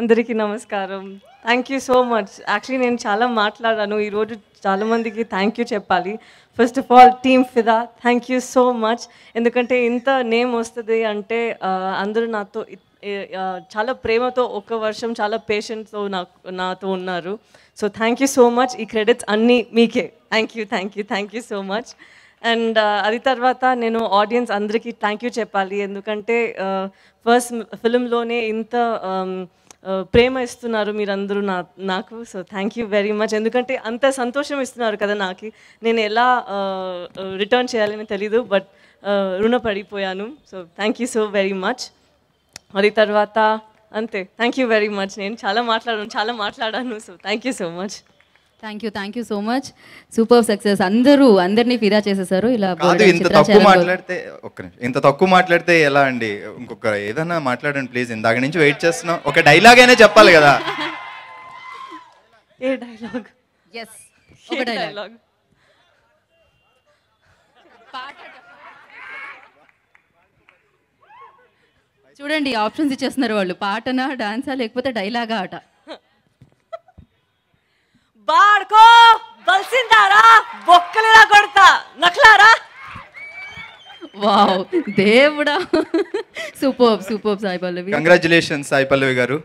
అందరికీ నమస్కారం thank you so much actually నేను చాలా మాట్లాడాను ఈరోజు చాలామందికి థ్యాంక్ యూ చెప్పాలి first of all team Fidaa thank you so much ఎందుకంటే ఇంత నేమ్ వస్తుంది అంటే అందరూ నాతో చాలా ప్రేమతో ఒక్క వర్షం చాలా పేషెంట్తో నాకు నాతో ఉన్నారు so thank you so much ఈ క్రెడిట్స్ అన్నీ మీకే thank you thank you thank you so much and అది తర్వాత నేను ఆడియన్స్ అందరికీ థ్యాంక్ యూ చెప్పాలి ఎందుకంటే ఫస్ట్ ఫిలింలోనే ఇంత ప్రేమ ఇస్తున్నారు మీరందరూ నా నాకు so thank you very much ఎందుకంటే అంత సంతోషం ఇస్తున్నారు కదా నాకు నేను ఎలా రిటర్న్ చేయాలని తెలీదు బట్ రుణపడిపోయాను so thank you so very much అది తర్వాత అంతే థ్యాంక్ యూ వెరీ మచ్ నేను చాలా మాట్లాడాను చాలా మాట్లాడాను so thank you so much thank you thank you so much super success అందరూ అందరినీ ఫిదా చేసేసారు ఇలా కాదు ఇంత తక్కువ మాట్లాడితే ఒక్క ఇంత తక్కువ మాట్లాడితే ఎలా అండి ఇంకొక ఏదైనా మాట్లాడండి ప్లీజ్ ఇందాక నుంచి వెయిట్ చేస్తున్నాం ఒక డైలాగ్ అయినా చెప్పాలి కదా ఏ డైలాగ్ ఎస్ ఒక డైలాగ్ చూడండి ఆప్షన్స్ ఇచ్చేస్తున్నారు వాళ్ళు పాటనా డాన్సా లేకపోతే డైలాగా ఆట బొక్కలేలా కొడతా నక్లారా వావ్ దేవుడా super super Sai Pallavi congratulation Sai Pallavi గారు